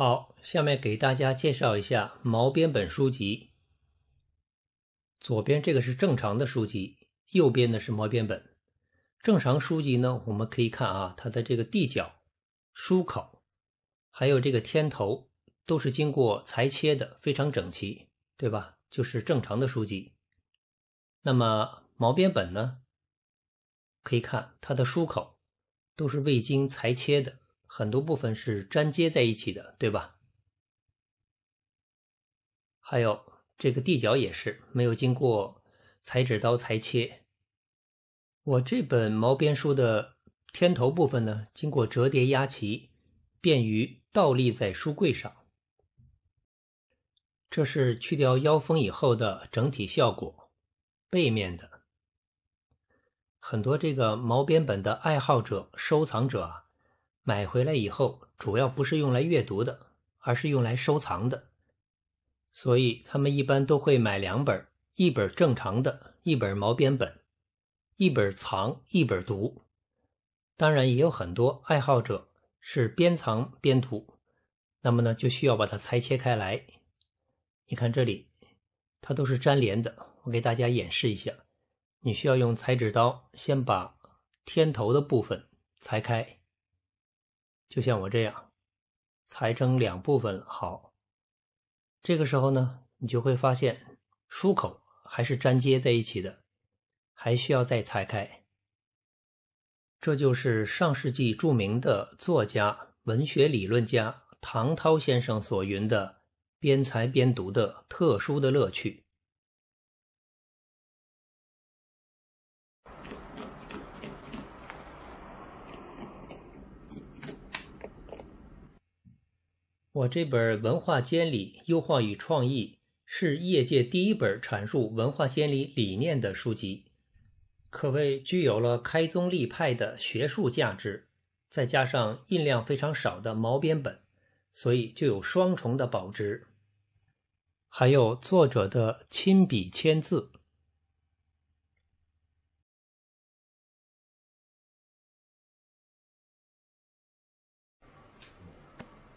好，下面给大家介绍一下毛边本书籍。左边这个是正常的书籍，右边的是毛边本。正常书籍呢，我们可以看啊，它的这个地角、书口，还有这个天头，都是经过裁切的，非常整齐，对吧？就是正常的书籍。那么毛边本呢，可以看它的书口都是未经裁切的。很多部分是粘接在一起的，对吧？还有这个地角也是没有经过裁纸刀裁切。我这本毛边书的天头部分呢，经过折叠压齐，便于倒立在书柜上。这是去掉腰封以后的整体效果，背面的很多这个毛边本的爱好者、收藏者啊。买回来以后，主要不是用来阅读的，而是用来收藏的，所以他们一般都会买两本，一本正常的，一本毛边本，一本藏，一本读。当然，也有很多爱好者是边藏边读，那么呢，就需要把它裁切开来。你看这里，它都是粘连的，我给大家演示一下。你需要用裁纸刀先把天头的部分裁开。就像我这样，裁成两部分好。这个时候呢，你就会发现书口还是粘接在一起的，还需要再裁开。这就是上世纪著名的作家、文学理论家唐涛先生所云的“边裁边读”的特殊的乐趣。我这本《文化监理优化与创意》是业界第一本阐述文化监理理念的书籍，可谓具有了开宗立派的学术价值。再加上印量非常少的毛边本，所以就有双重的保值。还有作者的亲笔签字。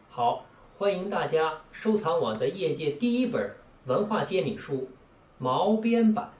好。欢迎大家收藏我的业界第一本文化揭秘书——毛边版。